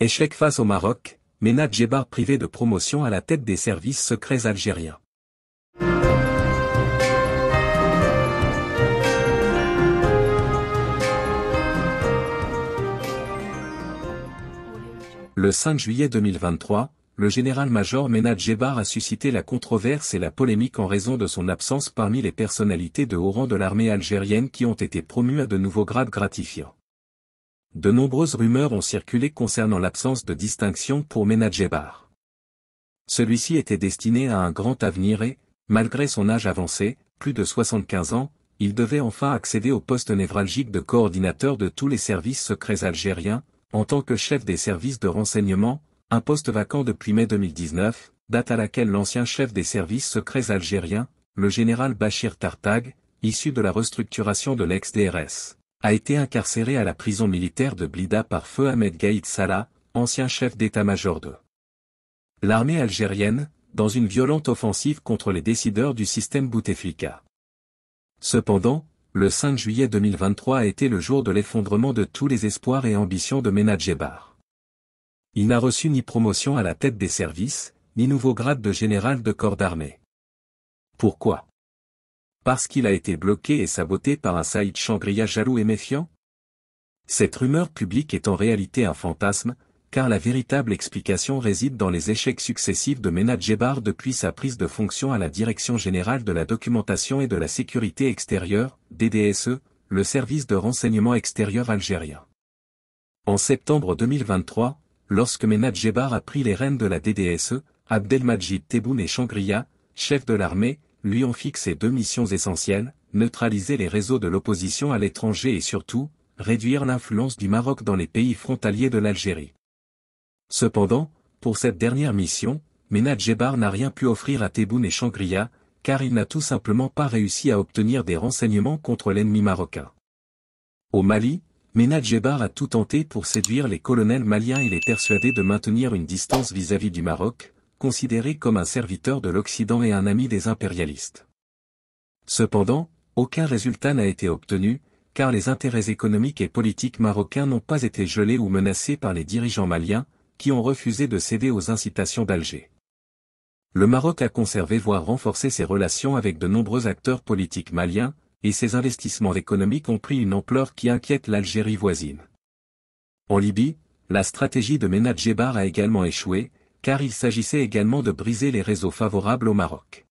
Échec face au Maroc, Ménad privé de promotion à la tête des services secrets algériens. Le 5 juillet 2023, le général-major Ménad a suscité la controverse et la polémique en raison de son absence parmi les personnalités de haut rang de l'armée algérienne qui ont été promues à de nouveaux grades gratifiants de nombreuses rumeurs ont circulé concernant l'absence de distinction pour Menadjebar. Celui-ci était destiné à un grand avenir et, malgré son âge avancé, plus de 75 ans, il devait enfin accéder au poste névralgique de coordinateur de tous les services secrets algériens, en tant que chef des services de renseignement, un poste vacant depuis mai 2019, date à laquelle l'ancien chef des services secrets algériens, le général Bachir Tartag, issu de la restructuration de l'ex-DRS, a été incarcéré à la prison militaire de Blida par feu Ahmed Gaïd Salah, ancien chef d'état-major de l'armée algérienne, dans une violente offensive contre les décideurs du système Bouteflika. Cependant, le 5 juillet 2023 a été le jour de l'effondrement de tous les espoirs et ambitions de Menadjebar. Il n'a reçu ni promotion à la tête des services, ni nouveau grade de général de corps d'armée. Pourquoi parce qu'il a été bloqué et saboté par un Saïd Shangria jaloux et méfiant Cette rumeur publique est en réalité un fantasme, car la véritable explication réside dans les échecs successifs de Ménad depuis sa prise de fonction à la Direction Générale de la Documentation et de la Sécurité Extérieure, DDSE, le service de renseignement extérieur algérien. En septembre 2023, lorsque Ménad a pris les rênes de la DDSE, Abdelmajid Tebboune et Changria, chef de l'armée, lui ont fixé deux missions essentielles, neutraliser les réseaux de l'opposition à l'étranger et surtout, réduire l'influence du Maroc dans les pays frontaliers de l'Algérie. Cependant, pour cette dernière mission, Ménad n'a rien pu offrir à Tebboune et Shangria, car il n'a tout simplement pas réussi à obtenir des renseignements contre l'ennemi marocain. Au Mali, Ménad a tout tenté pour séduire les colonels maliens et les persuader de maintenir une distance vis à -vis du Maroc, considéré comme un serviteur de l'Occident et un ami des impérialistes. Cependant, aucun résultat n'a été obtenu, car les intérêts économiques et politiques marocains n'ont pas été gelés ou menacés par les dirigeants maliens, qui ont refusé de céder aux incitations d'Alger. Le Maroc a conservé voire renforcé ses relations avec de nombreux acteurs politiques maliens, et ses investissements économiques ont pris une ampleur qui inquiète l'Algérie voisine. En Libye, la stratégie de Ménad a également échoué, car il s'agissait également de briser les réseaux favorables au Maroc.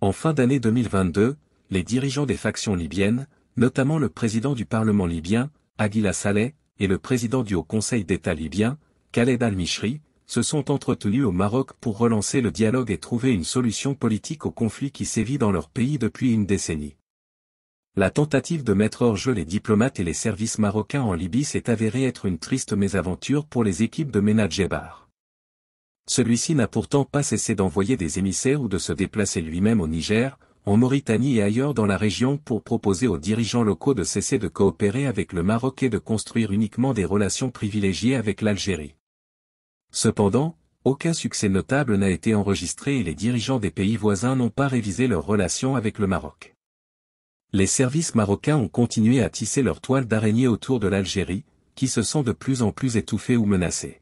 En fin d'année 2022, les dirigeants des factions libyennes, notamment le président du Parlement libyen, Aguila Saleh, et le président du Haut Conseil d'État libyen, Khaled al-Mishri, se sont entretenus au Maroc pour relancer le dialogue et trouver une solution politique au conflit qui sévit dans leur pays depuis une décennie. La tentative de mettre hors jeu les diplomates et les services marocains en Libye s'est avérée être une triste mésaventure pour les équipes de Jebar. Celui-ci n'a pourtant pas cessé d'envoyer des émissaires ou de se déplacer lui-même au Niger, en Mauritanie et ailleurs dans la région pour proposer aux dirigeants locaux de cesser de coopérer avec le Maroc et de construire uniquement des relations privilégiées avec l'Algérie. Cependant, aucun succès notable n'a été enregistré et les dirigeants des pays voisins n'ont pas révisé leurs relations avec le Maroc. Les services marocains ont continué à tisser leur toile d'araignée autour de l'Algérie, qui se sent de plus en plus étouffée ou menacée.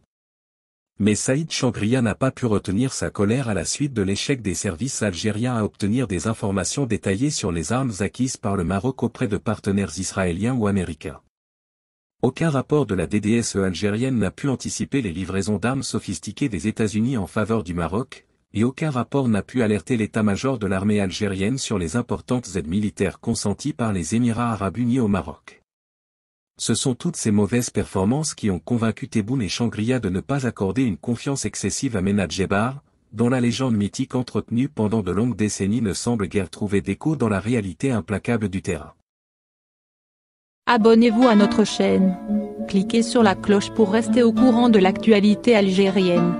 Mais Saïd Changria n'a pas pu retenir sa colère à la suite de l'échec des services algériens à obtenir des informations détaillées sur les armes acquises par le Maroc auprès de partenaires israéliens ou américains. Aucun rapport de la DDSE algérienne n'a pu anticiper les livraisons d'armes sophistiquées des États-Unis en faveur du Maroc, et aucun rapport n'a pu alerter l'état-major de l'armée algérienne sur les importantes aides militaires consenties par les Émirats arabes unis au Maroc. Ce sont toutes ces mauvaises performances qui ont convaincu Tebboune et Shangria de ne pas accorder une confiance excessive à Ménad dont la légende mythique entretenue pendant de longues décennies ne semble guère trouver d'écho dans la réalité implacable du terrain. Abonnez-vous à notre chaîne. Cliquez sur la cloche pour rester au courant de l'actualité algérienne.